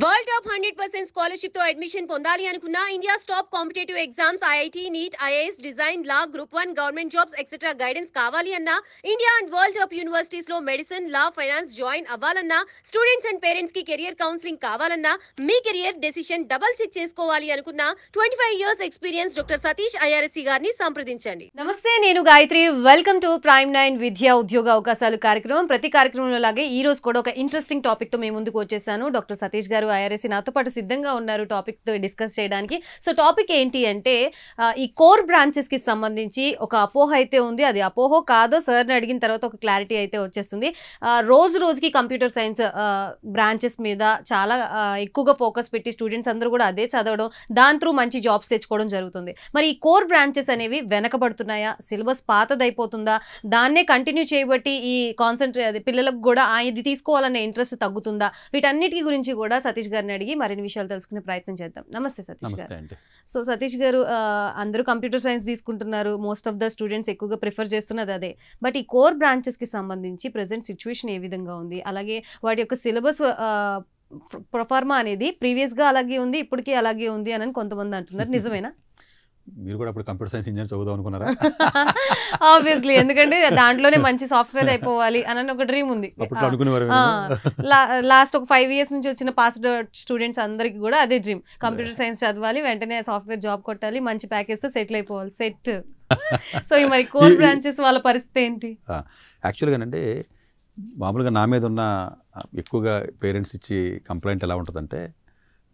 World top hundred percent scholarship తో admission పొందాలి అనుకున్న India top competitive exams IIT NEET IAS design law group one government jobs etcetera guidance కావాలి అన్నా India and world top universities లో medicine law finance join అవ్వాలన్నా students and parents కి career counselling కావాలన్నా మీ కెరియర్ డెసిషన్ డబల్ చెక్ చేసుకోవాలి అనుకున్న twenty five years experience doctor Satish IRS గారిని సంప్రదించండి నమస్తే నేను Gayatri welcome to prime nine విద్యా ఉద్యోగ అవకాశాలు కార్యక్రమం ప్రతి కార్యక్రమంలో లాగే ఈ రోజు కూడా ఒక ఇంట్రెస్టింగ్ టాపిక్ తో మేము ముందుకు వచ్చేసాను డాక్టర్ సతీష్ గారు గారు ఐఆర్ఎస్సి నాతో పాటు సిద్ధంగా ఉన్నారు టాపిక్తో డిస్కస్ చేయడానికి సో టాపిక్ ఏంటి అంటే ఈ కోర్ బ్రాంచెస్కి సంబంధించి ఒక అపోహ అయితే ఉంది అది అపోహ కాదో సార్ని అడిగిన తర్వాత ఒక క్లారిటీ అయితే వచ్చేస్తుంది రోజు రోజుకి కంప్యూటర్ సైన్స్ బ్రాంచెస్ మీద చాలా ఎక్కువగా ఫోకస్ పెట్టి స్టూడెంట్స్ అందరూ కూడా అదే చదవడం దాని త్రూ మంచి జాబ్స్ తెచ్చుకోవడం జరుగుతుంది మరి ఈ కోర్ బ్రాంచెస్ అనేవి వెనకబడుతున్నాయా సిలబస్ పాతదైపోతుందా దాన్నే కంటిన్యూ చేయబట్టి ఈ కాన్సన్ట్రే పిల్లలకు కూడా ఇది తీసుకోవాలనే ఇంట్రెస్ట్ తగ్గుతుందా వీటన్నిటి గురించి కూడా సతీష్ గారిని అడిగి మరిన్ని విషయాలు తెలుసుకునే ప్రయత్నం చేద్దాం నమస్తే సతీష్ గారు సో సతీష్ గారు అందరూ కంప్యూటర్ సైన్స్ తీసుకుంటున్నారు మోస్ట్ ఆఫ్ ద స్టూడెంట్స్ ఎక్కువగా ప్రిఫర్ చేస్తున్నది అదే బట్ ఈ కోర్ బ్రాంచెస్కి సంబంధించి ప్రజెంట్ సిచ్యువేషన్ ఏ విధంగా ఉంది అలాగే వాటి యొక్క సిలబస్ ప్రొఫార్మా అనేది ప్రీవియస్గా అలాగే ఉంది ఇప్పటికీ అలాగే ఉంది అని కొంతమంది అంటున్నారు నిజమేనా మీరు కూడా అప్పుడు కంప్యూటర్ సైన్స్ ఇంజనీర్ చదువుదాం అనుకున్నారా ఆబ్వియస్లీ ఎందుకంటే దాంట్లోనే మంచి సాఫ్ట్వేర్ అయిపోవాలి అని ఒక డ్రీమ్ ఉంది లాస్ట్ ఒక ఫైవ్ ఇయర్స్ నుంచి వచ్చిన పాస్ స్టూడెంట్స్ అందరికి కూడా అదే డ్రీమ్ కంప్యూటర్ సైన్స్ చదవాలి వెంటనే సాఫ్ట్వేర్ జాబ్ కొట్టాలి మంచి తో సెటిల్ అయిపోవాలి సెట్ సో ఈ మరి కోర్ బ్రాంచెస్ వాళ్ళ పరిస్థితి ఏంటి యాక్చువల్గా అంటే మామూలుగా నా మీద ఉన్న ఎక్కువగా పేరెంట్స్ ఇచ్చి కంప్లైంట్ ఎలా ఉంటుందంటే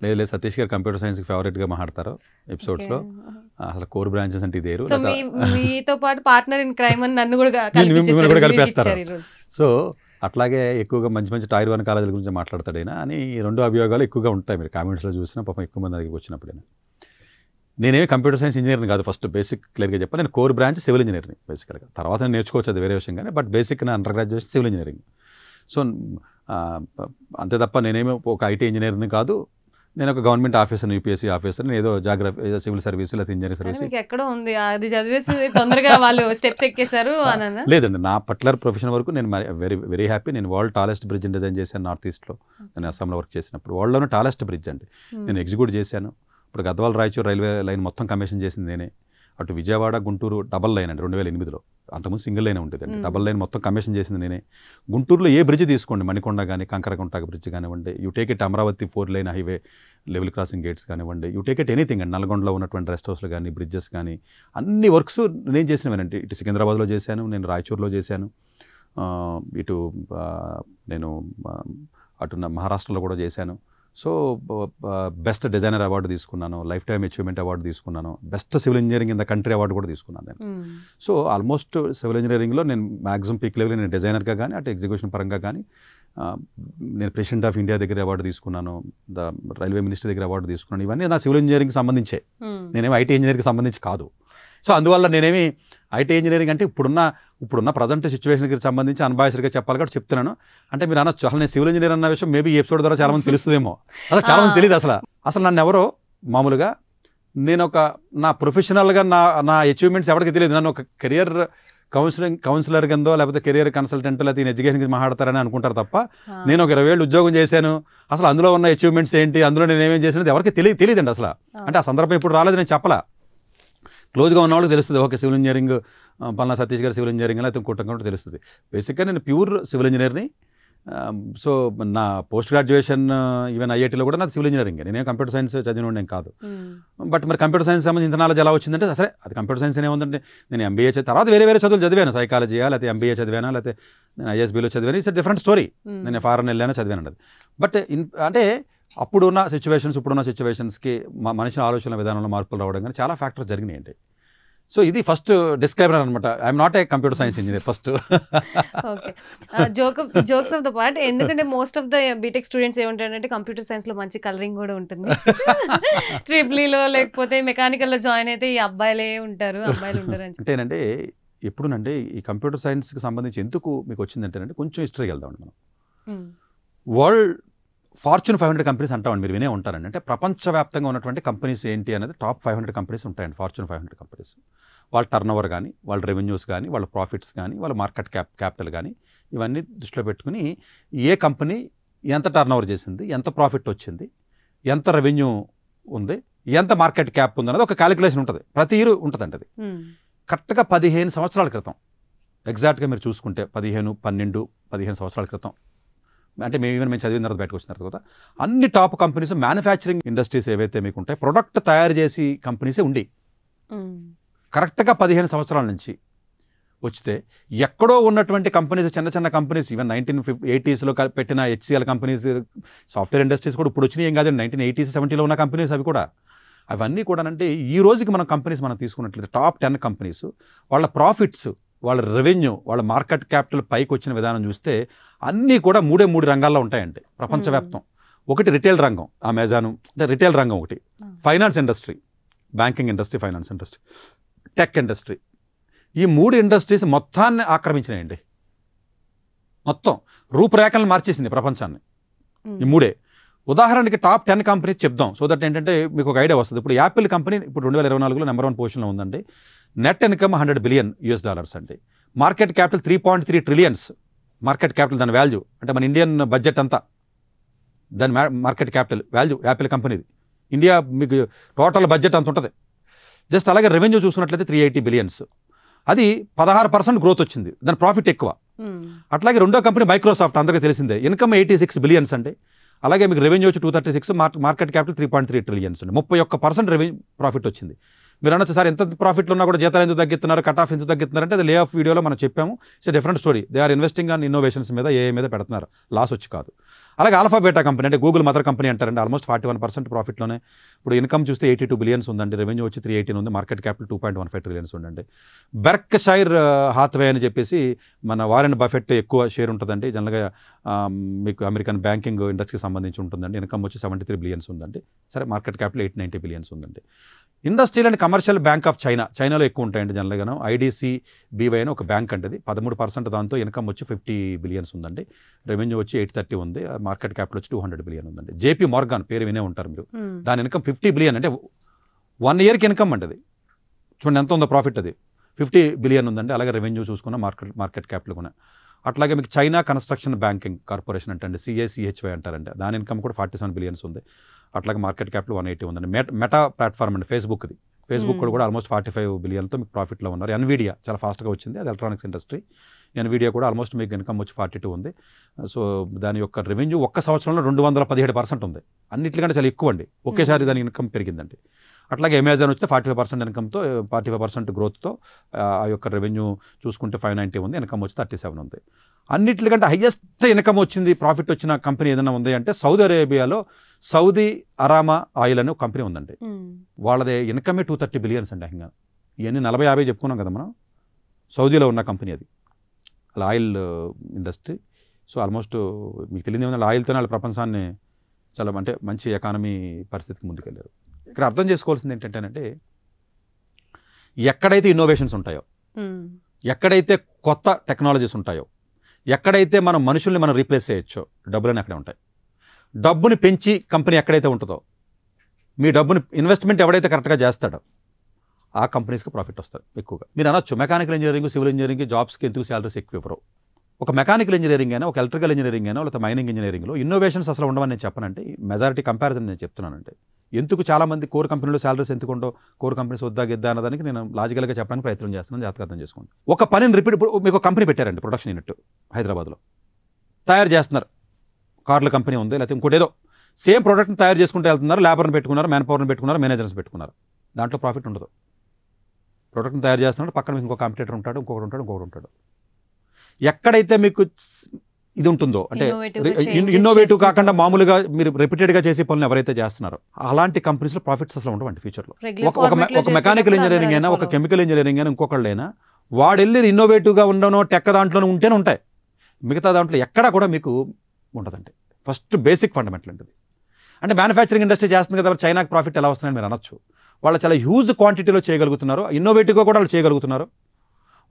లేదు లేదు సతీష్ గారు కంప్యూటర్ సైన్స్ ఫేవరెట్ గా మాట్లాడతారు ఎపిసోడ్స్ లో అసలు కోర్ బ్రాంచెస్ అంటే ఇదేరు మీతో పాటు పార్ట్నర్ ఇన్ క్రైమ్ అని నన్ను కూడా కలిపేస్తారు సో అట్లాగే ఎక్కువగా మంచి మంచి టైర్ వన్ కాలేజీల గురించి మాట్లాడతాడు అయినా అని రెండు అభియోగాలు ఎక్కువగా ఉంటాయి మీరు కామెంట్స్లో చూసినా పాపం ఎక్కువ మంది దగ్గరికి వచ్చినప్పుడైనా నేనేమి కంప్యూటర్ సైన్స్ ఇంజనీర్ కాదు ఫస్ట్ బేసిక్ క్లియర్గా చెప్పాను నేను కోర్ బ్రాంచ్ సివిల్ ఇంజనీరింగ్ బేసికల్గా తర్వాత నేను నేర్చుకోవచ్చు అది వేరే విషయం కానీ బట్ బేసిక్ నా under graduation civil engineering so అంతే తప్ప నేనేమి ఒక ఐటీ ఇంజనీర్ని కాదు నేను ఒక గవర్నమెంట్ ఆఫీసర్ యూపీఎస్సీ ఆఫీసర్ ఏదో జాగ్రఫీ ఏదో సివిల్ సర్వీస్ లేదా ఇంజనీరింగ్ సర్వీస్ ఎక్కడో ఉంది అది చదివేసి తొందరగా వాళ్ళు స్టెప్స్ ఎక్కేశారు లేదండి నా పర్టికులర్ ప్రొఫెషన్ వరకు నేను వెరీ వెరీ హ్యాపీ నేను వరల్డ్ టాలెస్ట్ బ్రిడ్జ్ డిజైన్ చేశాను నార్త్ ఈస్ట్లో నేను అస్సాంలో వర్క్ చేసినప్పుడు వరల్డ్లోనే టాలెస్ట్ బ్రిడ్జ్ అండి నేను ఎగ్జిక్యూట్ చేశాను ఇప్పుడు గద్వాల్ రాయచూర్ రైల్వే లైన్ మొత్తం కమిషన్ చేసింది నేనే అటు విజయవాడ గుంటూరు డబల్ లైన్ అండి రెండు వేల ఎనిమిదిలో అంతకుముందు సింగిల్ లైన్ ఉంటుందండి డబల్ లైన్ మొత్తం కమిషన్ చేసింది నేనే గుంటూరులో ఏ బ్రిడ్జ్ తీసుకోండి మణికొండ కానీ కంకరకుంట బ్రిడ్జ్ కానివ్వండి you take it Amaravati four line highway level crossing gates కానివ్వండి యూ టేక్ ఎట్ ఎనీథింగ్ అండి నల్గొండలో ఉన్నటువంటి రెస్ట్ హౌస్లు కానీ బ్రిడ్జెస్ కానీ అన్ని వర్క్స్ నేను చేసినవేనండి ఇటు సికింద్రాబాద్లో చేశాను నేను రాయచూర్లో చేశాను ఇటు నేను అటు మహారాష్ట్రలో కూడా చేశాను సో బెస్ట్ డిజైనర్ అవార్డు తీసుకున్నాను లైఫ్ టైమ్ అచీవ్మెంట్ అవార్డు తీసుకున్నాను best civil engineering in the country award కూడా తీసుకున్నాను నేను hmm. సో ఆల్మోస్ట్ సివిల్ ఇంజనీరింగ్లో నేను మ్యాక్సిమం పీక్ లెవెల్ నేను డిజైనర్గా కానీ అటు ఎగ్జిక్యూషన్ పరంగా కానీ నేను ప్రెసిడెంట్ ఆఫ్ ఇండియా దగ్గర అవార్డు తీసుకున్నాను ద రైల్వే మినిస్టర్ దగ్గర అవార్డు తీసుకున్నాను ఇవన్నీ నా సివిల్ ఇంజనీరింగ్ సంబంధించే నేనేమి ఐటీ ఇంజనీరింగ్ సంబంధించి కాదు సో అందువల్ల నేనేమి ఐటీ ఇంజనీరింగ్ అంటే ఇప్పుడున్న ఇప్పుడున్న ప్రజెంట్ సిచ్యువేషన్కి సంబంధించి అన్బాయసర్గా చెప్పాలి కూడా చెప్తున్నాను అంటే మీరు అనొచ్చు అసలు నేను సివిల్ ఇంజనీర్ అన్న విషయం మేబీ ఎపిసోడ్ ద్వారా చాలామంది తెలుస్తుందేమో అసలు చాలామంది తెలియదు అసలు అసలు నన్ను ఎవరో మామూలుగా నేను ఒక నా ప్రొఫెషనల్గా నా నా అచీవ్మెంట్స్ ఎవరికి తెలియదు నన్ను ఒక కెరియర్ కౌన్సిలింగ్ కౌన్సిలర్ కిందో లేకపోతే కెరియర్ కన్సల్టెంట్ లేకపోతే ఈయన ఎడ్యుకేషన్ గురించి మాట్లాడతారని అనుకుంటారు తప్ప నేను ఒక ఇరవై ఏళ్ళు ఉద్యోగం చేశాను అసలు అందులో ఉన్న అచీవ్మెంట్స్ ఏంటి అందులో నేను ఏమేం చేసినది ఎవరికి తెలియ తెలియదండి అసలు అంటే ఆ సందర్భం ఇప్పుడు రాలేదు నేను చెప్పలా క్లోజ్గా ఉన్న వాళ్ళకి తెలుస్తుంది ఓకే సివిల్ ఇంజనీరింగ్ పల్నా సతీష్ గారు సివిల్ ఇంజనీరింగ్ లేకపోతే అయితే కూడా తెలుస్తుంది బేసిక్గా నేను ప్యూర్ సివిల్ ఇంజనీర్ని సో um, నా పోస్ట్ గ్రాడ్యుయేషన్ ఈవెన్ ఐఐటీలో కూడా నాకు సివిల్ ఇంజనీరింగ్ నేనే కంప్యూటర్ సైన్స్ చదివిన నేను కాదు బట్ hmm. మరి కంప్యూటర్ సైన్స్ సంబంధించి ఇంత నాలెడ్జ్ ఎలా వచ్చిందంటే సరే అది కంప్యూటర్ సైన్స్ ఉందంటే నేను ఎంబీఏ తర్వాత వేరే వేరే చదువులు చదివాను సైకాలజీ లేకపోతే ఎంబీఏ చదివాను లేకపోతే నేను ఐఎస్బీలో చదివాను ఇట్స్ డిఫరెంట్ స్టోరీ నేను ఫారెన్ వెళ్ళాను చదివాను అది బట్ అంటే అప్పుడున్న సిచ్యువేషన్స్ ఇప్పుడున్న సిచ్యువేషన్స్కి మనిషి ఆలోచన విధానంలో మార్పులు రావడం కానీ చాలా ఫ్యాక్టర్స్ జరిగినాయి అంటే సో ఇది ఫస్ట్ డిస్క్రైబర్ అనమాట I'm not a computer science engineer first joke jokes of the part ఎందుకంటే most of the B Tech students ఏమంటారంటే కంప్యూటర్ సైన్స్ లో మంచి కలరింగ్ కూడా ఉంటుంది ట్రిప్లీలో e లేకపోతే మెకానికల్ లో జాయిన్ అయితే ఈ అబ్బాయిలే ఉంటారు అబ్బాయిలు ఉంటారు అని అంటేనంటే ఎప్పుడునంటే ఈ కంప్యూటర్ సైన్స్కి సంబంధించి ఎందుకు మీకు వచ్చిందంటేనంటే కొంచెం హిస్టరీకి వెళ్దాం మనం world hmm. Fortune five hundred companies అంటామండి మీరు వినే ఉంటారండి అంటే ప్రపంచవ్యాప్తంగా ఉన్నటువంటి కంపెనీస్ ఏంటి అనేది టాప్ ఫైవ్ హండ్రెడ్ కంపెనీస్ ఉంటాయండి ఫార్చ్యూన్ ఫైవ్ హండ్రెడ్ కంపెనీస్ వాళ్ళ టర్న్ ఓవర్ కానీ వాళ్ళ రెవెన్యూస్ కానీ వాళ్ళ ప్రాఫిట్స్ కానీ వాళ్ళ మార్కెట్ క్యాప్ క్యాపిటల్ కానీ ఇవన్నీ దృష్టిలో పెట్టుకుని ఏ కంపెనీ ఎంత టర్న్ ఓవర్ చేసింది ఎంత ప్రాఫిట్ వచ్చింది ఎంత రెవెన్యూ ఉంది ఎంత మార్కెట్ క్యాప్ ఉంది అనేది ఒక క్యాలిక్యులేషన్ ఉంటుంది ప్రతి ఇయర్ ఉంటుందండి అది కరెక్ట్గా hmm. పదిహేను సంవత్సరాల క్రితం ఎగ్జాక్ట్గా మీరు చూసుకుంటే పదిహేను పన్నెండు పదిహేను సంవత్సరాల క్రితం అంటే మేము ఈవెన్ మేము చదివిన తర్వాత బయటకు వచ్చిన తర్వాత అన్ని టాప్ కంపెనీస్ మ్యానుఫ్యాక్చరింగ్ ఇండస్ట్రీస్ ఏవైతే మీకు ఉంటాయి ప్రొడక్ట్ తయారు చేసి కంపెనీసే ఉండి కరెక్ట్గా పదిహేను సంవత్సరాల నుంచి వచ్చితే ఎక్కడో ఉన్నటువంటి కంపెనీస్ చిన్న చిన్న కంపెనీస్ ఈవెన్ నైన్టీన్ ఫిఫ్ ఎయిటీస్లో పెట్టిన హెచ్సిఎల్ కంపెనీస్ సాఫ్ట్వేర్ ఇండస్ట్రీస్ కూడా ఇప్పుడు వచ్చినాయి ఏం కాదండి నైన్టీన్ ఎయిటీస్ సెవెంటీలో ఉన్న కంపెనీస్ అవి కూడా అవన్నీ కూడా అంటే ఈ రోజుకి మనం కంపెనీస్ మనం తీసుకున్నట్లయితే టాప్ టెన్ కంపెనీస్ వాళ్ళ ప్రాఫిట్స్ వాళ్ళ రెవెన్యూ వాళ్ళ మార్కెట్ క్యాపిటల్ పైకి వచ్చిన విధానం చూస్తే అన్నీ కూడా మూడే మూడు రంగాల్లో ఉంటాయండి ప్రపంచవ్యాప్తం ఒకటి రిటైల్ రంగం అమెజాన్ అంటే రిటైల్ రంగం ఒకటి finance industry banking industry finance industry tech industry ఈ మూడు ఇండస్ట్రీస్ మొత్తాన్ని ఆక్రమించినాయండి మొత్తం రూపురేఖలను మార్చేసింది ప్రపంచాన్ని ఈ మూడే ఉదాహరణకి టాప్ టెన్ కంపెనీస్ చెప్దాం సో దట్ ఏంటంటే మీకు ఒక ఐడియా వస్తుంది ఇప్పుడు యాపిల్ కంపెనీ ఇప్పుడు రెండు వేల ఇరవై నాలుగులో నెంబర్ వన్ పొజిషన్లో ఉందండి net income hundred billion US dollars అండి market capital three point three trillions market capital దాని వాల్యూ అంటే మన ఇండియన్ బడ్జెట్ అంతా దాని మార్కెట్ క్యాపిటల్ వాల్యూ యాపిల్ కంపెనీది ఇండియా మీకు టోటల్ బడ్జెట్ అంత ఉంటుంది జస్ట్ అలాగే రెవెన్యూ చూసుకున్నట్లయితే త్రీ ఎయిటీ బిలియన్స్ అది పదహారు పర్సెంట్ గ్రోత్ వచ్చింది దాని ప్రాఫిట్ ఎక్కువ అట్లాగే రెండో కంపెనీ మైక్రోసాఫ్ట్ అందరికీ తెలిసిందే ఇన్కమ్ ఎయిటీ సిక్స్ బిలియన్స్ అండి అలాగే మీకు రెవెన్యూ వచ్చి two thirty six market capital three point three trillions అండి ముప్పై ఒక్క పర్సెంట్ రెవెన్యూ ప్రాఫిట్ వచ్చింది మీరు అనొచ్చు సార్ ఎంత ప్రాఫిట్లో ఉన్నా కూడా జీతాలు ఎందుకు తగ్గిస్తున్నారు కట్ ఆఫ్ ఎందుకు తగ్గిస్తున్నారంటే అది లే ఆఫ్ వీడియోలో మనం చెప్పాము it's different story they are investing on innovations మీద ఏ మీద పెడుతున్నారు లాస్ వచ్చి కాదు అలాగే ఆల్ఫా బేటా కంపెనీ అంటే గూగుల్ మదర్ కంపెనీ అంటారండి ఆల్మోస్ట్ ఫార్టీ వన్ పర్సెంట్ ప్రాఫిట్లోనే ఇప్పుడు ఇన్కమ్ చూస్తే ఎయిటీ టూ బిలియన్స్ ఉందండి రెవెన్యూ వచ్చి త్రీ ఎయిటీన్ ఉంది market capital two point one five trillions ఉందండి బెర్క్ షైర్ హాత్వే అని చెప్పేసి మన వారెన్ బఫెట్ ఎక్కువ షేర్ ఉంటుందండి జనరల్గా మీకు అమెరికన్ బ్యాంకింగ్ ఇండస్ట్రీకి సంబంధించి ఉంటుందండి ఇన్కమ్ వచ్చి సెవెంటీ త్రీ బిలియన్స్ ఉందండి సరే market capital eight ninety billions ఉందండి industrial and commercial bank of China చైనాలో ఎక్కువ ఉంటాయండి జనరల్గాను ఐడిసి బీవై అని ఒక బ్యాంక్ అంటది పదమూడు పర్సెంట్ దాంతో ఇన్కమ్ వచ్చి ఫిఫ్టీ బిలియన్స్ ఉందండి రెవెన్యూ వచ్చి ఎయిట్ థర్టీ ఉంది మార్కెట్ క్యాపిటల్ వచ్చి టూ హండ్రెడ్ బిలియన్ ఉందండి జేపీ మార్గాన్ పేరు వినే ఉంటారు మీరు దాని ఇన్కమ్ ఫిఫ్టీ బిలియన్ అంటే వన్ ఇయర్కి ఇన్కమ్ అంటది చూడండి ఎంత ఉందో ప్రాఫిట్ అది ఫిఫ్టీ బిలియన్ ఉందండి అలాగే రెవెన్యూ చూసుకున్న మార్కెట్ మార్కెట్ క్యాపిటల్ కూడా అట్లాగే మీకు చైనా కన్స్ట్రక్షన్ బ్యాంకింగ్ కార్పొరేషన్ అంటే సిఐసిహెచ్వై అంటారండి దాని ఇన్కమ్ కూడా ఫార్టీ సెవెన్ బిలియన్స్ ఉంది అట్లాగే మార్కెట్ క్యాపిటల్ వన్ ఎయిటీ ఉందండి మెట మెటా ప్లాట్ఫామ్ అండి ఫేస్బుక్ది ఫేస్బుక్ కూడా ఆల్మోస్ట్ ఫార్టీ ఫైవ్ బిలియన్తో మీకు ప్రాఫిట్లో ఉన్నారు ఎన్వీడియా చాలా ఫాస్ట్గా వచ్చింది అది ఎలక్ట్రానిక్స్ ఇండస్ట్రీ ఎన్వీడియా కూడా ఆల్మోస్ట్ మీకు ఇన్కమ్ వచ్చి ఫార్టీ టూ ఉంది సో దాని యొక్క రెవెన్యూ ఒక్క సంవత్సరంలో రెండు వందల పదిహేడు పర్సెంట్ ఉంది అన్నింటికంటే చాలా ఎక్కువ అండి ఒకేసారి దాని ఇన్కమ్ పెరిగిందండి అట్లాగే అమెజాన్ వచ్చి ఫార్టీ ఫైవ్ పర్సెంట్ ఇన్కమ్తో ఫార్టీ ఫైవ్ పర్సెంట్ గ్రోత్తో ఆ యొక్క రెవెన్యూ చూసుకుంటే ఫైవ్ నైంటీ ఉంది ఇన్కమ్ వచ్చి థర్టీ సెవెన్ ఉంది అన్నిటికంటే హయ్యెస్ట్ ఇన్కమ్ వచ్చింది ప్రాఫిట్ వచ్చిన కంపెనీ ఏదైనా ఉంది అంటే సౌదీ అరేబియాలో సౌదీ అరామా ఆయిల్ అనే కంపెనీ ఉందండి వాళ్ళది ఇన్కమే టూ థర్టీ బిలియన్స్ అండి ఇంకా ఇవన్నీ నలభై యాభై చెప్పుకున్నాం కదా మనం సౌదీలో ఉన్న కంపెనీ అది అలా ఆయిల్ ఇండస్ట్రీ సో ఆల్మోస్ట్ మీకు తెలియదు ఏమన్నా ఆయిల్తోనే వాళ్ళ ప్రపంచాన్ని చాలా అంటే మంచి ఎకానమీ పరిస్థితికి ముందుకెళ్ళారు ఇక్కడ అర్థం చేసుకోవాల్సింది ఏంటంటేనంటే ఎక్కడైతే ఇన్నోవేషన్స్ ఉంటాయో ఎక్కడైతే కొత్త టెక్నాలజీస్ ఉంటాయో ఎక్కడైతే మనం మనుషుల్ని మనం రీప్లేస్ చేయొచ్చో డబ్బులని అక్కడే ఉంటాయి డబ్బుని పెంచి కంపెనీ ఎక్కడైతే ఉంటుందో మీ డబ్బుని ఇన్వెస్ట్మెంట్ ఎవడైతే కరెక్ట్గా చేస్తాడో ఆ కంపెనీస్కి ప్రాఫిట్ వస్తారు ఎక్కువగా మీరు అనొచ్చు మెకానికల్ ఇంజనీరింగ్ సివిల్ ఇంజనీరింగ్ జాబ్స్కి ఎందుకు శాలరీస్ ఎక్కువ ఇవ్వరు ఒక మెకానికల్ ఇంజనీరింగ్ అయినా ఒక ఎలక్ట్రికల్ ఇంజనీరింగ్ అయినా లేకపోతే మైనింగ్ ఇంజనీరింగ్లో ఇన్నోవేషన్స్ అసలు ఉండవని నేను చెప్పనంటే మెజారిటీ కంపారిజన్ నేను చెప్తున్నానంటే ఎందుకు చాలామంది కోర్ కంపెనీలో శాలరీస్ ఎందుకు ఉండో కోర్ కంపెనీస్ వద్దా గిద్దా అన్నదానికి నేను లాజికల్గా చెప్పడానికి ప్రయత్నం చేస్తున్నాను జాతకార్థం చేసుకోండి ఒక పనిని రిపీట్ మీకు కంపెనీ పెట్టారండి ప్రొడక్షన్ యూనిట్ హైదరాబాద్లో తయారు చేస్తున్నారు కార్ల కంపెనీ ఉంది లేకపోతే ఇంకోటేదో సేమ్ ప్రోడక్ట్ని తయారు చేసుకుంటూ వెళ్తున్నారు లేబర్ని పెట్టుకున్నారు మ్యాన్ పవర్ని పెట్టుకున్నారు మేనేజర్స్ పెట్టుకున్నారు దాంట్లో ప్రాఫిట్ ఉండదు ప్రోడక్ట్ని తయారు చేస్తున్నాడు పక్కన ఇంకో కాంపిటేటర్ ఉంటాడు ఇంకొకటి ఉంటాడు ఇంకొకటి ఉంటాడు ఎక్కడైతే మీకు ఇది ఉంటుందో అంటే ఇన్నోవేటివ్ కాకుండా మామూలుగా మీరు రిపీటెడ్ గా చేసే పనులు ఎవరైతే చేస్తున్నారో అలాంటి కంపెనీస్ లో ప్రాఫిట్స్ అసలు ఉండవండి ఫ్యూచర్ లో ఒక మెకానికల్ ఇంజనీరింగ్ అయినా ఒక కెమికల్ ఇంజనీరింగ్ అయినా ఇంకొకళ్ళైనా వాడెళ్ళి ఇన్నోవేటివ్గా ఉండనో టెక్క దాంట్లోనే ఉంటేనే ఉంటాయి మిగతా దాంట్లో ఎక్కడా కూడా మీకు ఉండదండి ఫస్ట్ బేసిక్ ఫండమెంటల్ ఉంటుంది అంటే మ్యానుఫ్యాక్చరింగ్ ఇండస్ట్రీ చేస్తుంది కదా చైనాకి ప్రాఫిట్ ఎలా వస్తుందని మీరు అనొచ్చు వాళ్ళు చాలా హ్యూజ్ క్వాంటిటీలో చేయగలుగుతున్నారు ఇన్నోవేటివ్గా కూడా వాళ్ళు చేయగలుగుతున్నారు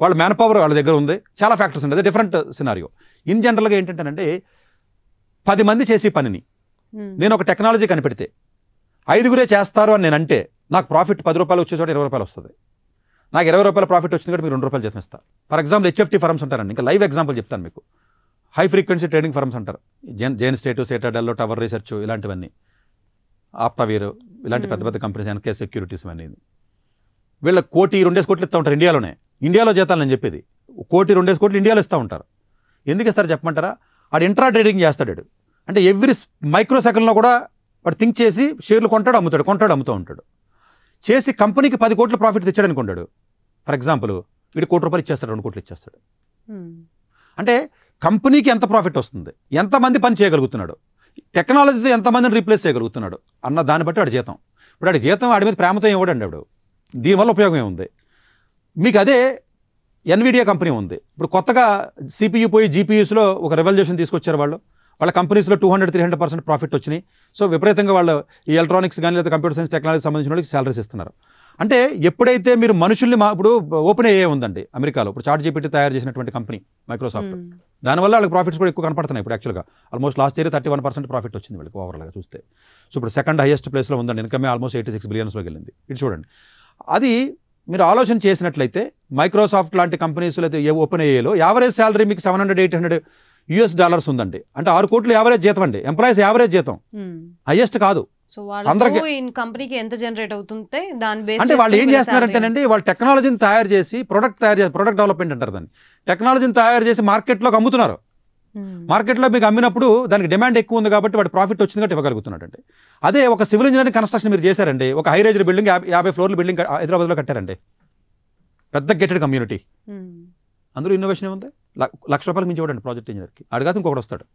వాళ్ళ మ్యాన్ పవర్ వాళ్ళ దగ్గర ఉంది చాలా ఫ్యాక్టర్స్ ఉండేది డిఫరెంట్ సినారియో ఇన్ జనరల్గా ఏంటంటేనంటే పది మంది చేసే పనిని నేను ఒక టెక్నాలజీ కనిపెడితే ఐదుగురే చేస్తారు అని నేను అంటే నాకు ప్రాఫిట్ పది రూపాయలు వచ్చే చోట ఇరవై రూపాయలు వస్తుంది నాకు ఇరవై రూపాయల ప్రాఫిట్ వచ్చింది కూడా మీరు రెండు రూపాయలు జీతం ఇస్తారు ఫర్ ఎగ్జాంపుల్ హెచ్ఎఫ్టీ ఫర్మ్స్ అంటారండి ఇంకా లైవ్ ఎగ్జాంపుల్ చెప్తాను మీకు హై ఫ్రీక్వెన్సీ ట్రేడింగ్ ఫర్మ్స్ అంటారు జెన్ జైన్ స్టేటు సేటాడల్లో టవర్ రీసెర్చ్ ఇలాంటివన్నీ ఆప్టావీర్ ఇలాంటి పెద్ద పెద్ద కంపెనీస్ ఎన్కే సెక్యూరిటీస్ అనేది వీళ్ళ కోటి రెండేసి కోట్లు ఇస్తూ ఉంటారు ఇండియాలోనే ఇండియాలో జీతాలని చెప్పేది కోటి రెండేసి కోట్లు ఇండియాలో ఇస్తూ ఉంటారు ఎందుకు ఇస్తారు చెప్పమంటారా ఆడు ఇంట్రా ట్రేడింగ్ చేస్తాడు అంటే ఎవ్రీ మైక్రో సెకండ్లో కూడా వాడు థింక్ చేసి షేర్లు కొంటాడు అమ్ముతాడు కొంటాడు అమ్ముతూ ఉంటాడు చేసి కంపెనీకి పది కోట్లు ప్రాఫిట్ తెచ్చాడు అనుకుంటాడు ఫర్ ఎగ్జాంపుల్ వీడు కోటి రూపాయలు ఇచ్చేస్తాడు రెండు కోట్లు ఇచ్చేస్తాడు అంటే కంపెనీకి ఎంత ప్రాఫిట్ వస్తుంది ఎంతమంది పని చేయగలుగుతున్నాడు టెక్నాలజీతో ఎంతమందిని రీప్లేస్ చేయగలుగుతున్నాడు అన్న దాన్ని బట్టి వాడి జీతం ఇప్పుడు వాడి జీతం వాడి మీద ప్రేమతో ఇవ్వడండి వాడు దీనివల్ల ఉపయోగం ఏముంది మీకు అదే ఎన్విడియా కంపెనీ ఉంది ఇప్పుడు కొత్తగా సిపియూ పోయి జీపీయూస్లో ఒక రెవల్యూషన్ తీసుకొచ్చారు వాళ్ళు వాళ్ళ కంపెనీస్లో two hundred three hundred percent profit వచ్చినాయి సో విపరీతంగా వాళ్ళు ఈ ఎలక్ట్రానిక్స్ కానీ లేదా కంప్యూటర్ సైన్స్ టెక్నాలజీ సంబంధించిన వాళ్ళకి శాలరీస్ ఇస్తున్నారు అంటే ఎప్పుడైతే మీరు మనుషుల్ని మా ఇప్పుడు ఓపెన్ అయ్యే ఉందండి అమెరికాలో ఇప్పుడు చాట్ జీపీటీ తయారు చేసినటువంటి కంపెనీ మైక్రోసాఫ్ట్ దానివల్ల వాళ్ళకి ప్రాఫిట్స్ కూడా ఎక్కువ కనపడుతున్నాయి ఇప్పుడు యాక్చువల్గా almost last year thirty one percent profit వచ్చింది వాళ్ళకి ఓవరాల్గా చూస్తే సో ఇప్పుడు సెకండ్ హైయెస్ట్ ప్లేస్లో ఉందండి ఇన్కమే ఆల్మోస్ట్ ఎయిటీ సిక్స్ బిలియన్స్లోకి వెళ్ళింది ఇటు చూడండి అది మీరు ఆలోచన చేసినట్లయితే మైక్రోసాఫ్ట్ లాంటి కంపెనీస్ అయితే ఓపెన్ అయ్యేలో యావరేజ్ శాలరీ మీకు seven hundred eight hundred US dollars ఉందండి అంటే ఆరు కోట్లు యావరేజ్ జీతం అండి ఎంప్లాయీస్ యావరేజ్ జీతం హైయెస్ట్ కాదు ఎంత జనరేట్ అంటే వాళ్ళు ఏం చేస్తున్నారంటేనండి వాళ్ళు టెక్నాలజీని తయారు చేసి ప్రొడక్ట్ తయారు చేసి ప్రొడక్ట్ డెవలప్మెంట్ అంటారు దాన్ని టెక్నాలజీని తయారు చేసి మార్కెట్లోకి అమ్ముతున్నారు Hmm. మార్కెట్లో మీకు అమ్మినప్పుడు దానికి డిమాండ్ ఎక్కువ ఉంది కాబట్టి వాడు ప్రాఫిట్ వచ్చింది కాబట్టి ఇవ్వగలుగుతున్నాడు అండి అదే ఒక సివిల్ ఇంజనీరింగ్ కన్స్ట్రక్షన్ మీరు చేశారండి ఒక హై రేజ్ బిల్డింగ్ యాభై ఫ్లోర్ల బిల్డింగ్ హైదరాబాద్లో కట్టారండి పెద్ద గెటెడ్ కమ్యూనిటీ hmm. అందులో ఇన్నోవేషన్ ఏముంది లక్ష రూపాయలు మించి ఇవ్వడండి ప్రాజెక్ట్ ఇంజనీర్కి అడిగాదు ఇంకొకటి వస్తాడు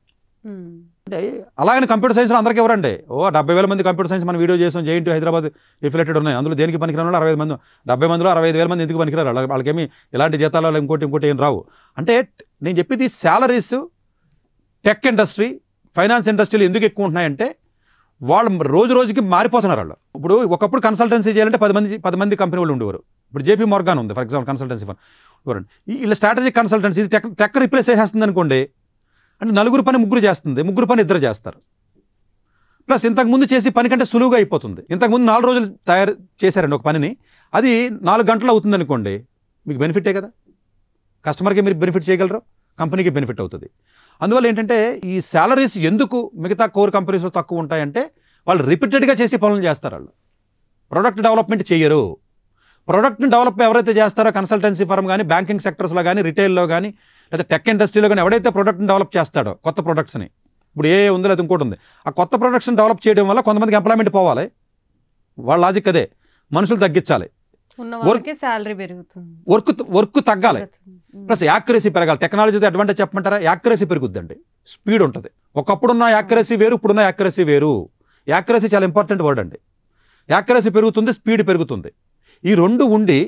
hmm. అంటే అలాగే కంప్యూటర్ సైన్స్ అందరికీ ఎవరండి ఓ డెబ్బై వేల మంది కంప్యూటర్ సైన్స్ మనం వీడియో చేసాం జేఎన్టీ హైదరాబాద్ రిఫ్లెక్టెడ్ ఉన్నాయి అందులో దేనికి పనికిరాను అరవై మంది డెబ్బై మందిలో అరవై వేల మంది ఎందుకు పనికిరారు ఏమి ఇలాంటి జీతాలు ఇంకోటి ఇంకోటి ఏం రావు అంటే నేను చెప్పేది శాలరీస్ టెక్ ఇండస్ట్రీ ఫైనాన్స్ ఇండస్ట్రీలు ఎందుకు ఎక్కువ ఉంటున్నాయంటే వాళ్ళు రోజు రోజుకి మారిపోతున్నారు వాళ్ళు ఇప్పుడు ఒకప్పుడు కన్సల్టెన్సీ చేయాలంటే పది మంది పది మంది కంపెనీ వాళ్ళు ఉండేవారు ఇప్పుడు జేపీ మార్గాన్ ఉంది ఫర్ ఎగ్జాంపుల్ కన్సల్టెన్సీ ఫర్ చూడండి ఇలా strategic consultancy tech tech replace చేసేస్తుంది అనుకోండి అంటే నలుగురు పని ముగ్గురు చేస్తుంది ముగ్గురు పని ఇద్దరు చేస్తారు ప్లస్ ఇంతకుముందు చేసి పని కంటే సులువుగా అయిపోతుంది ఇంతకుముందు నాలుగు రోజులు తయారు చేశారండి ఒక పనిని అది నాలుగు గంటలు అవుతుంది అనుకోండి మీకు బెనిఫిటే కదా కస్టమర్కి మీరు బెనిఫిట్ చేయగలరు కంపెనీకి బెనిఫిట్ అవుతుంది అందువల్ల ఏంటంటే ఈ శాలరీస్ ఎందుకు మిగతా కోర్ కంపెనీస్లో తక్కువ ఉంటాయంటే వాళ్ళు రిపీటెడ్గా చేసే పనులు చేస్తారు వాళ్ళు ప్రొడక్ట్ డెవలప్మెంట్ చేయరు ప్రొడక్ట్ని డెవలప్ ఎవరైతే చేస్తారో కన్సల్టెన్సీ ఫర్మ్ కానీ బ్యాంకింగ్ సెక్టర్స్లో కానీ రిటైల్లో కానీ లేదా టెక్ ఇండస్ట్రీలో కానీ ఎవడైతే ప్రొడక్ట్ని డెవలప్ చేస్తాడో కొత్త ప్రొడక్ట్స్ని ఇప్పుడు ఏ ఉందో లేదు ఇంకోటి ఉంది ఆ కొత్త ప్రొడక్ట్స్ని డెవలప్ చేయడం వల్ల కొంతమందికి ఎంప్లాయ్మెంట్ పోవాలి వాళ్ళ లాజిక్ అదే మనుషులు తగ్గించాలి వర్క్ వర్క్ తగ్గాలి ప్లస్ యాక్యురసీ పెరగాలి టెక్నాలజీతో అడ్వాంటేజ్ చెప్పమంటారా యాక్యురసీ పెరుగుద్దండి స్పీడ్ ఉంటుంది ఒకప్పుడున్న యాక్యురసీ వేరు ఇప్పుడున్న యాక్యురసీ వేరు యాక్యురసీ చాలా ఇంపార్టెంట్ వర్డ్ అండి యాక్యురసీ పెరుగుతుంది స్పీడ్ పెరుగుతుంది ఈ రెండు ఉండి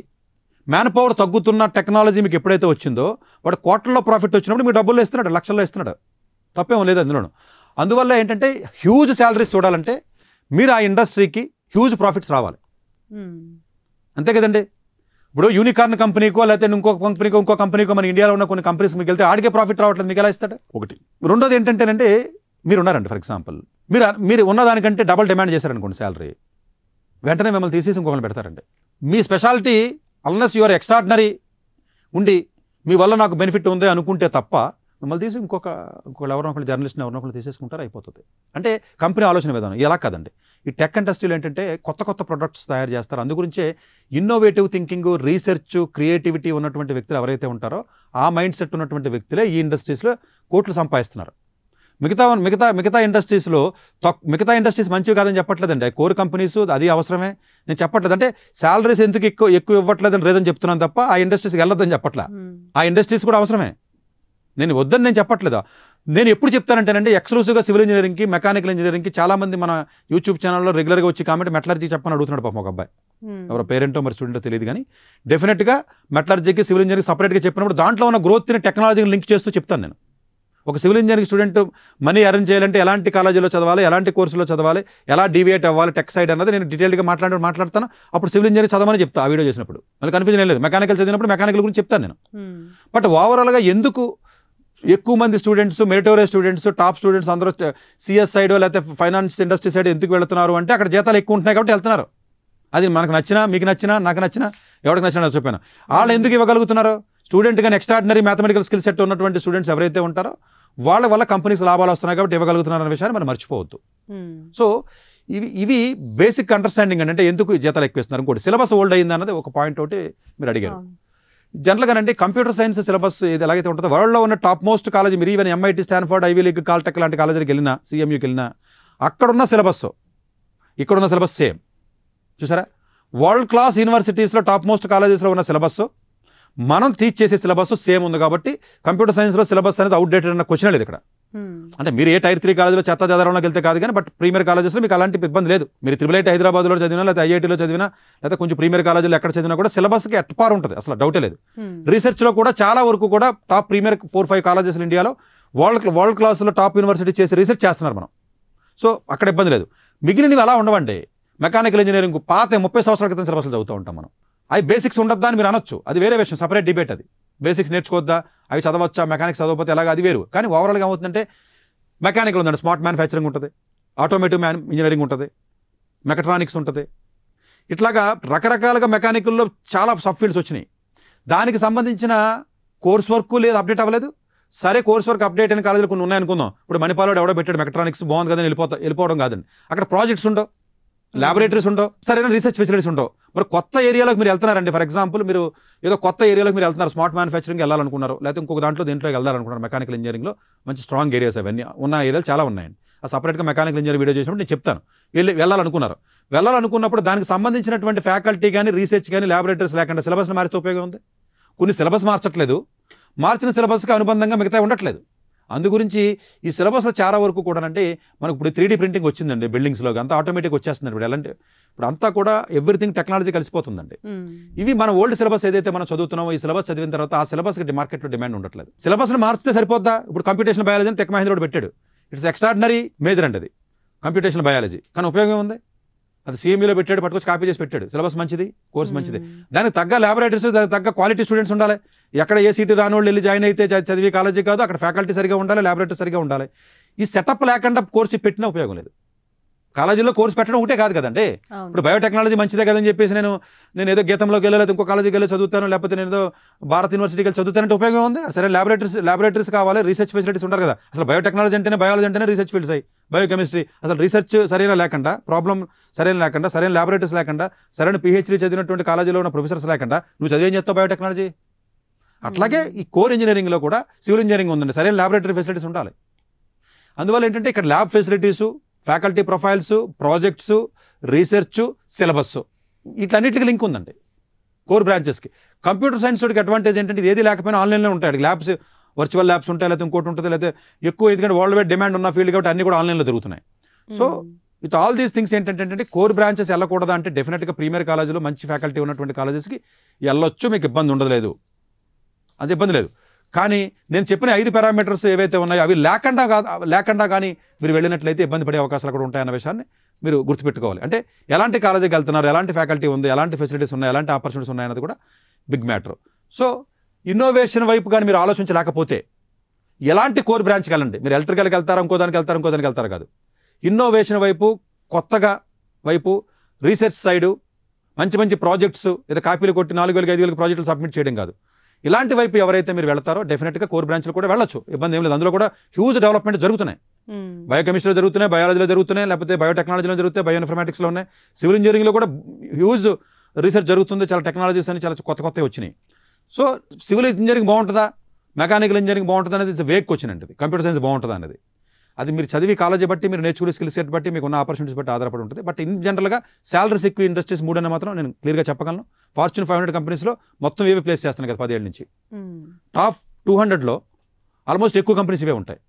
మ్యాన్ పవర్ తగ్గుతున్న టెక్నాలజీ మీకు ఎప్పుడైతే వచ్చిందో వాడు కోట్లలో ప్రాఫిట్ వచ్చినప్పుడు మీరు డబ్బులు ఇస్తున్నాడు లక్షల్లో ఇస్తున్నాడు తప్పేం లేదు అందులోను అందువల్ల ఏంటంటే హ్యూజ్ శాలరీస్ చూడాలంటే మీరు ఆ ఇండస్ట్రీకి హ్యూజ్ ప్రాఫిట్స్ రావాలి hmm. అంతే కదండి ఇప్పుడు యూనికార్న్ కంపెనీకో లేకపోతే ఇంకో కంపెనీకో ఇంకో కంపెనీకో మన ఇండియాలో ఉన్న కొన్ని కంపెనీస్ మీకు వెళ్తే ఆడికే ప్రాఫిట్ రావట్లేదు మీకు ఎలా ఇస్తాడు ఒకటి రెండోది ఏంటంటేనంటే మీరు ఉన్నారండి ఫర్ ఎగ్జాంపుల్ మీరు మీరు ఉన్నదానికంటే డబల్ డిమాండ్ చేశారనుకోండి శాలరీ వెంటనే మిమ్మల్ని తీసేసి ఇంకొకరిని పెడతారండి మీ స్పెషాలిటీ అల్నెస్ యువర్ ఎక్స్ట్రాడినరీ ఉండి మీ వల్ల నాకు బెనిఫిట్ ఉంది అనుకుంటే తప్ప మిమ్మల్ని తీసి ఇంకొక ఇంకొకళ్ళు ఎవరినొకళ్ళు జర్నలిస్ట్ని ఎవరినొకళ్ళు తీసేసుకుంటారు అయిపోతుంది అంటే కంపెనీ ఆలోచన విధానం ఎలా కాదండి ఈ టెక్ ఇండస్ట్రీలో ఏంటంటే కొత్త కొత్త ప్రొడక్ట్స్ తయారు చేస్తారు అందుగురించే ఇన్నోవేటివ్ థింకింగ్ రీసెర్చ్ క్రియేటివిటీ ఉన్నటువంటి వ్యక్తులు ఎవరైతే ఉంటారో ఆ మైండ్ సెట్ ఉన్నటువంటి వ్యక్తులే ఈ ఇండస్ట్రీస్లో కోట్లు సంపాదిస్తున్నారు మిగతా మిగతా మిగతా ఇండస్ట్రీస్లో మిగతా ఇండస్ట్రీస్ మంచివి కాదని చెప్పట్లేదండి కోర్ కంపెనీస్ అది అవసరమే నేను చెప్పట్లేదు అంటే శాలరీస్ ఎందుకు ఎక్కువ ఎక్కువ ఇవ్వట్లేదని రేదని చెప్తున్నాను తప్ప ఆ ఇండస్ట్రీస్కి వెళ్ళొద్దని చెప్పట్లే ఆ ఇండస్ట్రీస్ కూడా అవసరమే నేను వద్దని నేను చెప్పట్లేదా నేను ఎప్పుడు చెప్తానంటేనండి ఎక్స్క్లూసివ్గా సివిల్ ఇంజనీరింగ్కి మెకానికల్ ఇంజనీరింగ్కి చాలామంది మన యూట్యూబ్ ఛానల్లో రెగ్యులర్గా వచ్చి కామెంట్ మెటలర్జీ చెప్పని అడుగుతున్నాడు పాపం ఒక అబ్బాయి ఎవరో పేరెంటో మరి స్టూడెంటో తెలియదు కానీ డెఫినెట్గా మెటలర్జీకి సివిల్ ఇంజనీరింగ్ సపరేట్గా చెప్పినప్పుడు దాంట్లో ఉన్న గ్రోత్ని టెక్నాలజీని లింక్ చేస్తూ చెప్తాను నేను ఒక civil engineering student money arrange చేయాలంటే ఎలాంటి కాలేజీలో చదవాలి ఎలాంటి కోర్సులో చదవాలి ఎలా డివియేట్ అవ్వాలి టెక్ సైడ్ అన్నది నేను డీటెయిల్గా మాట్లాడి మాట్లాడతాను అప్పుడు సివిల్ ఇంజనీరింగ్ చదవమని చెప్తాను ఆ వీడియో చేసినప్పుడు మళ్ళీ కన్ఫ్యూజన్ లేదు మెకానికల్ చదివినప్పుడు మెకానికల్ గురించి చెప్తాను నేను బట్ ఓవరాల్గా ఎందుకు ఎక్కువ మంది students meritorious students top students అందరూ సిఎస్ సైడ్ లేకపోతే ఫైనాన్స్ ఇండస్ట్రీ సైడ్ ఎందుకు వెళుతున్నారు అంటే అక్కడ జీతాలు ఎక్కువ ఉంటున్నాయి కాబట్టి వెళ్తున్నారు అది మనకు నచ్చినా మీకు నచ్చినా నాకు నచ్చినా ఎవరికి నచ్చినా చెప్పాను వాళ్ళు ఎందుకు ఇవ్వగలుగుతున్నారు స్టూడెంట్గా ఆర్డినరీ మ్యాథమెటికల్ స్కిల్ సెట్ ఉన్నటువంటి స్టూడెంట్స్ ఎవరైతే ఉంటారో వాళ్ళ వల్ల కంపెనీస్ లాభాలు వస్తున్నాయి కాబట్టి ఇవ్వగలుగుతున్నారు అనే విషయాన్ని మనం మర్చిపోవద్దు hmm. సో ఇవి ఇవి బేసిక్ అండర్స్టాండింగ్ అంటే ఎందుకు జీతాలు ఎక్కువ ఇస్తున్నారు ఇంకోటి సిలబస్ ఓల్డ్ అయింది అన్నది ఒక పాయింట్ ఒకటి మీరు అడిగారు అండి కంప్యూటర్ సైన్స్ సిలబస్ ఇది ఎలాగైతే ఉంటుందో వరల్డ్లో ఉన్న టాప్ మోస్ట్ కాలేజ్ మీరు even MIT Stanford Ivy League Caltech లాంటి కాలేజీకి వెళ్ళినా సీఎంయూకి వెళ్ళినా అక్కడున్న సిలబస్ ఇక్కడున్న సిలబస్ సేమ్ చూసారా వరల్డ్ క్లాస్ యూనివర్సిటీస్లో టాప్ మోస్ట్ కాలేజెస్లో ఉన్న సిలబస్ మనం టీచ్ చేసే సిలబస్ సేమ్ ఉంది కాబట్టి కంప్యూటర్ సైన్స్లో సిలబస్ అనేది అవుట్డేటెడ్ అన్న క్వశ్చన్ లేదు ఇక్కడ అంటే మీరు ఏ టైర్ త్రీ కాలేజీలో చెత్త చదవడంలోకి వెళ్తే కాదు కానీ బట్ ప్రీమియర్ కాలేజెస్లో మీకు అలాంటి ఇబ్బంది లేదు మీరు త్రిబుల్ ఎయిట్ హైదరాబాద్లో చదివినా లేదా ఐఐటీలో చదివినా లేదా కొంచెం ప్రీమియర్ కాలేజీలో ఎక్కడ చదివినా కూడా సిలబస్కి ఎట్పార్ ఉంటుంది అసలు డౌటే లేదు రీసెర్చ్లో కూడా చాలా వరకు కూడా టాప్ ప్రీమియర్ ఫోర్ ఫైవ్ కాలేజెస్లో ఇండియాలో వరల్డ్ వరల్డ్ క్లాస్లో టాప్ యూనివర్సిటీ చేసి రీసెర్చ్ చేస్తున్నారు మనం సో అక్కడ ఇబ్బంది లేదు మిగిలినవి అలా ఉండవండి మెకానికల్ ఇంజనీరింగ్ పాత ముప్పై సంవత్సరాల క్రితం సిలబస్లు చదువుతూ ఉంటాం మనం అవి బేసిక్స్ ఉండద్దా అని మీరు అనొచ్చు అది వేరే విషయం సపరేట్ డిబేట్ అది బేసిక్స్ నేర్చుకోవద్దా అవి చదవచ్చా మెకానిక్స్ చదవకపోతే ఎలాగ అది వేరు కానీ ఓవరాల్గా ఏమవుతుందంటే మెకానికల్ ఉందండి స్మార్ట్ మ్యానుఫ్యాక్చరింగ్ ఉంటుంది ఆటోమేటివ్ మ్యాన్ ఇంజనీరింగ్ ఉంటుంది మెకట్రానిక్స్ ఉంటుంది ఇట్లాగా రకరకాలుగా మెకానికల్లో చాలా సబ్ ఫీల్డ్స్ వచ్చినాయి దానికి సంబంధించిన కోర్స్ వర్క్ లేదు అప్డేట్ అవ్వలేదు సరే కోర్స్ వర్క్ అప్డేట్ అయిన కాలేజీలు కొన్ని ఉన్నాయనుకుందాం ఇప్పుడు మణిపాల్లో ఎవడో పెట్టాడు మెకట్రానిక్స్ బాగుంది కదా వెళ్ళిపోతా వెళ్ళిపోవడం కాదండి అక్కడ ప్రాజెక్ట్స్ ఉండవు ల్యాబొరేటరీస్ ఉండవు సరైన రీసెర్చ్ ఫెసిలిటీస్ ఉండవు మరి కొత్త ఏరియాలోకి మీరు వెళ్తున్నారండి ఫర్ ఎగ్జాంపుల్ మీరు ఏదో కొత్త ఏరియాలోకి మీరు వెళ్తున్నారు స్మార్ట్ మ్యానుఫ్యాక్చరింగ్ వెళ్ళాలనుకున్నారు లేకపోతే ఇంకొక దాంట్లో దీంట్లోకి వెళ్ళాలనుకున్నారు మెకానికల్ ఇంజనీరింగ్లో మంచి స్ట్రాంగ్ ఏరియాస్ అవన్నీ ఉన్న ఏరియాలు చాలా ఉన్నాయండి ఆ సపరేట్గా మెకానికల్ ఇంజనీర్ వీడియో చేసినప్పుడు నేను చెప్తాను వెళ్ళి వెళ్ళాలనుకున్నారు వెళ్ళాలనుకున్నప్పుడు దానికి సంబంధించినటువంటి ఫ్యాకల్టీ కానీ రీసెర్చ్ కానీ ల్యాబొరేటరీస్ లేకుండా సిలబస్ని మారితే ఉపయోగం ఉంది కొన్ని సిలబస్ మార్చట్లేదు మార్చిన సిలబస్కి అనుబంధంగా మిగతా ఉండట్లేదు అందు గురించి ఈ సిలబస్లో చాలా వరకు కూడా అంటే మనకు ఇప్పుడు త్రీడీ ప్రింటింగ్ వచ్చిందండి లో అంతా ఆటోమేటిక్ వచ్చేస్తుంది ఇప్పుడు ఎలాంటి ఇప్పుడు అంతా కూడా ఎవ్రీథింగ్ టెక్నాలజీ కలిసిపోతుందండి ఇవి మన ఓల్డ్ సిలబస్ ఏదైతే మనం చదువుతున్నామో ఈ సిలబస్ చదివిన తర్వాత ఆ సిలబస్కి మార్కెట్లో డిమాండ్ ఉండట్లేదు సిలబస్ని మార్చితే సరిపోద్దా ఇప్పుడు కంప్యూటేషన్ బయాలజీ అని టెక్ మహేంద్రుడు పెట్టాడు ఇట్స్ ఎక్స్ట్రాడినరీ మేజర్ అండి అది కంప్యూటేషన్ బయాలజీ కానీ ఉపయోగం ఉంది అది సీఎంఈలో e పెట్టాడు పట్టుకొచ్చి కాపీ చేసి పెట్టాడు సిలబస్ మంచిది కోర్స్ hmm. మంచిది దానికి తగ్గ ల్యాబొరేటరీస్ దానికి తగ్గ క్వాలిటీ స్టూడెంట్స్ ఉండాలి ఎక్కడ ఏ సీటు రాని వాళ్ళు వెళ్ళి జాయిన్ అయితే చదివే కాలేజీ కాదు అక్కడ ఫ్యాకల్టీ సరిగా ఉండాలి ల్యాబొరేటరీ సరిగా ఉండాలి ఈ సెటప్ లేకుండా కోర్సు పెట్టినా ఉపయోగం లేదు కాలేజీలో కోర్సు పెట్టడం ఒకటే కాదు కదండి ఇప్పుడు బయోటెక్నాలజీ మంచిదే కదని చెప్పేసి నేను నేను ఏదో గీతంలోకి వెళ్ళలేదు ఇంకో కాలేజీకి వెళ్ళి చదువుతాను లేకపోతే నేను ఏదో భారత్ యూనివర్సిటీకి వెళ్ళి చదువుతానంటే ఉపయోగం ఉంది సరే ల్యాబొరేటరీస్ ల్యాబొరేటరీస్ కావాలి రీసెర్చ్ ఫెసిలిటీస్ ఉంటారు కదా అసలు బయోటెక్నాలజీ అంటేనే బయాలజీ అంటేనే రీసెర్చ్ ఫీల్డ్స్ అయ్యి బయోకెమిస్ట్రీ అసలు రీసెర్చ్ సరైన లేకుండా ప్రాబ్లం సరైన లేకుండా సరైన ల్యాబొరేటరీస్ లేకుండా సరైన పిహెచ్డీ చదివినటువంటి కాలేజీలో ఉన్న ప్రొఫెసర్స్ లేకుండా నువ్వు చదివేం చేస్తావు బయోటెక్నాలజీ అట్లాగే hmm. ఈ కోర్ ఇంజనీరింగ్లో కూడా సివిల్ ఇంజనీరింగ్ ఉందండి సరైన ల్యాబొరేటరీ ఫెసిలిటీస్ ఉండాలి అందువల్ల ఏంటంటే ఇక్కడ lab facilities faculty profiles projects research syllabus వీటన్నిటికి లింక్ ఉందండి కోర్ బ్రాంచెస్కి కంప్యూటర్ సైన్స్ వాడికి అడ్వాంటేజ్ ఏంటంటే ఏది లేకపోయినా ఆన్లైన్లో ఉంటాయి ల్యాబ్స్ వర్చువల్ ల్యాబ్స్ ఉంటాయి లేకపోతే ఇంకోటి ఉంటుంది లేకపోతే ఎక్కువ ఎందుకంటే వరల్డ్ వైడ్ డిమాండ్ ఉన్న ఫీల్డ్ కాబట్టి అన్ని కూడా ఆన్లైన్లో జరుగుతున్నాయి so with all these things ఏంటంటే కోర్ బ్రాంచెస్ వెళ్ళకూడదా అంటే డెఫినెట్గా ప్రీమియర్ కాలేజీలో మంచి ఫ్యాకల్టీ ఉన్నటువంటి కాలేజెస్కి వెళ్ళొచ్చు మీకు ఇబ్బంది ఉండదు అది ఇబ్బంది లేదు కానీ నేను చెప్పిన ఐదు పారామీటర్స్ ఏవైతే ఉన్నాయో అవి లేకుండా కాదు లేకుండా కానీ మీరు వెళ్ళినట్లయితే ఇబ్బంది పడే అవకాశాలు కూడా ఉంటాయన్న విషయాన్ని మీరు గుర్తుపెట్టుకోవాలి అంటే ఎలాంటి కాలేజీకి వెళ్తున్నారు ఎలాంటి ఫ్యాకల్టీ ఉంది ఎలాంటి ఫెసిలిటీస్ ఉన్నాయి ఎలాంటి ఆపర్చునిటీస్ ఉన్నాయన్నది కూడా బిగ్ మ్యాటర్ సో ఇన్నోవేషన్ వైపు కానీ మీరు ఆలోచించలేకపోతే ఎలాంటి కోర్ బ్రాంచ్కి వెళ్ళండి మీరు ఎలక్ట్రికల్కి వెళ్తారు ఇంకో దానికి వెళ్తారు ఇంకో దానికి వెళ్తారు కాదు ఇన్నోవేషన్ వైపు కొత్తగా వైపు రీసెర్చ్ సైడు మంచి మంచి ప్రాజెక్ట్స్ లేదా కాపీలు కొట్టి నాలుగు వేలకి ఐదు వేలకి ప్రాజెక్టులు సబ్మిట్ చేయడం కాదు ఇలాంటి వైపు ఎవరైతే మీరు వెళ్తారో డెఫినెట్గా కోర్ బ్రాంచ్లు కూడా వెళ్ళొచ్చు ఇబ్బంది ఏం లేదు అందులో కూడా హ్యూజ్ డెవలప్మెంట్ జరుగుతున్నాయి బయోకెమిస్ట్రీలో hmm. జరుగుతున్నాయి బయాలజీలో జరుగుతున్నాయి లేకపోతే బయోటెక్నాలజీలో జరుగుతాయి బయో ఇన్ఫర్మాటిక్స్లో ఉన్నాయి సివిల్ ఇంజనీరింగ్లో కూడా హ్యూజ్ రీసెర్చ్ జరుగుతుంది చాలా టెక్నాలజీస్ అని చాలా కొత్త కొత్తవి వచ్చినాయి సో సివిల్ ఇంజనీరింగ్ బాగుంటుందా మెకానికల్ ఇంజనీరింగ్ బాగుంటుంది అనేది వేక్ క్వశ్చన్ అంటది కంప్యూటర్ సైన్స్ బాగుంటుంది అనేది అది మీరు చదివి కాలేజీ బట్టి మీరు నేర్చుకునే స్కిల్ సెట్ బట్టి మీకు ఉన్న ఆపర్చునిటీస్ బట్టి ఆధారపడి ఉంటుంది బట్ ఇన్ జనరల్గా శాలరీస్ ఎక్కువ ఇండస్ట్రీస్ మూడని మాత్రం నేను క్లియర్గా చెప్పగలను ఫార్చ్యూన్ ఫైవ్ హండ్రెడ్ కంపెనీస్లో మొత్తం ఏవి ప్లేస్ చేస్తాను కదా పదేళ్ళ నుంచి టాప్ టూ హండ్రెడ్లో ఆల్మోస్ట్ ఎక్కువ కంపెనీస్ ఇవే ఉంటాయి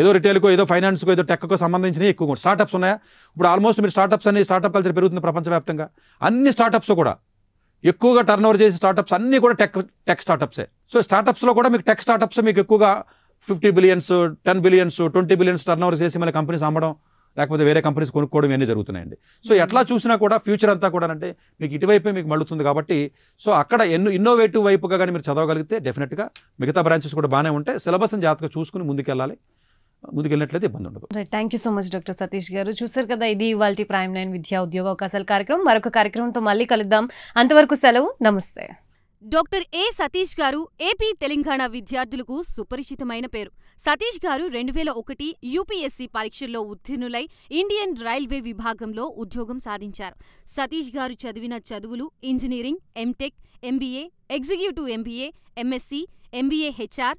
ఏదో రిటైల్కో ఏదో ఫైనాన్స్కో ఏదో టెక్కో సంబంధించినవి ఎక్కువ స్టార్టప్స్ ఉన్నాయా ఇప్పుడు ఆల్మోస్ట్ మీరు స్టార్ట్అప్స్ అనేవి స్టార్టప్ కల్చర్ పెరుగుతుంది ప్రపంచవ్యాప్తంగా అన్ని స్టార్టప్స్ కూడా ఎక్కువగా ఓవర్ చేసే స్టార్టప్స్ అన్నీ కూడా టెక్ టెక్ స్టార్టప్సే సో స్టార్టప్స్లో కూడా మీకు టెక్ స్టార్టప్స్ మీకు ఎక్కువగా fifty billions ten billions twenty billions over చేసి మళ్ళీ కంపెనీస్ అమ్మడం లేకపోతే వేరే కంపెనీస్ కొనుక్కోవడం ఇవన్నీ జరుగుతున్నాయండి సో hmm. ఎట్లా చూసినా కూడా ఫ్యూచర్ అంతా కూడా అంటే మీకు ఇటువైపే మీకు మళ్ళుతుంది కాబట్టి సో అక్కడ ఎన్నో ఇన్నోవేటివ్ వైపుగా కానీ మీరు చదవగలిగితే డెఫినెట్గా మిగతా బ్రాంచెస్ కూడా బాగానే ఉంటాయి సిలబస్ని జాగ్రత్తగా చూసుకుని ముందుకెళ్ళాలి ముందుకెళ్ళినట్లయితే ఇబ్బంది ఉండదు thank you so much doctor Satish garu చూసారు కదా ఇది ఇవాళ ప్రైమ్ లైన్ విద్యా ఉద్యోగ అవకాశాల కార్యక్రమం మరొక కార్యక్రమంతో మళ్ళీ కలుద్దాం అంతవరకు సెలవు నమస్తే డాక్టర్ ఏ సతీష్ గారు ఏపీ తెలంగాణ విద్యార్థులకు సుపరిచితమైన పేరు సతీష్ గారు రెండు వేల ఒకటి యూపీఎస్సీ పరీక్షల్లో ఉత్తీర్ణులై ఇండియన్ రైల్వే విభాగంలో ఉద్యోగం సాధించారు సతీష్ గారు చదివిన చదువులు engineering MTech MBA executive MBA MSc MBA HR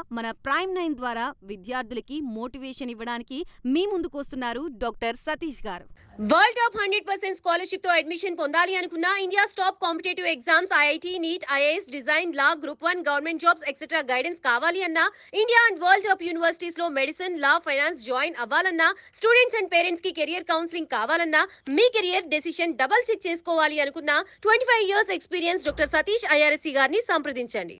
మన ప్రైమ్ నైన్ ద్వారా విద్యార్థులకి మోటివేషన్ ఇవ్వడానికి మీ ముందుకు వస్తున్నారు doctor Satish garu world top hundred percent scholarship తో అడ్మిషన్ పొందాలి అనుకున్న India stop competitive exams IIT NEET IAS design law group one government jobs etcetera guidance కావాలి అన్నా India and world top universities లో మెడిసిన్ లా ఫైనాన్స్ జాయిన్ అవ్వాలన్నా students and parents కి career counselling కావాలన్నా మీ కెరియర్ డెసిషన్ డబల్ చెక్ చేసుకోవాలి అనుకున్న twenty five years experience doctor Satish IRSC గారిని సంప్రదించండి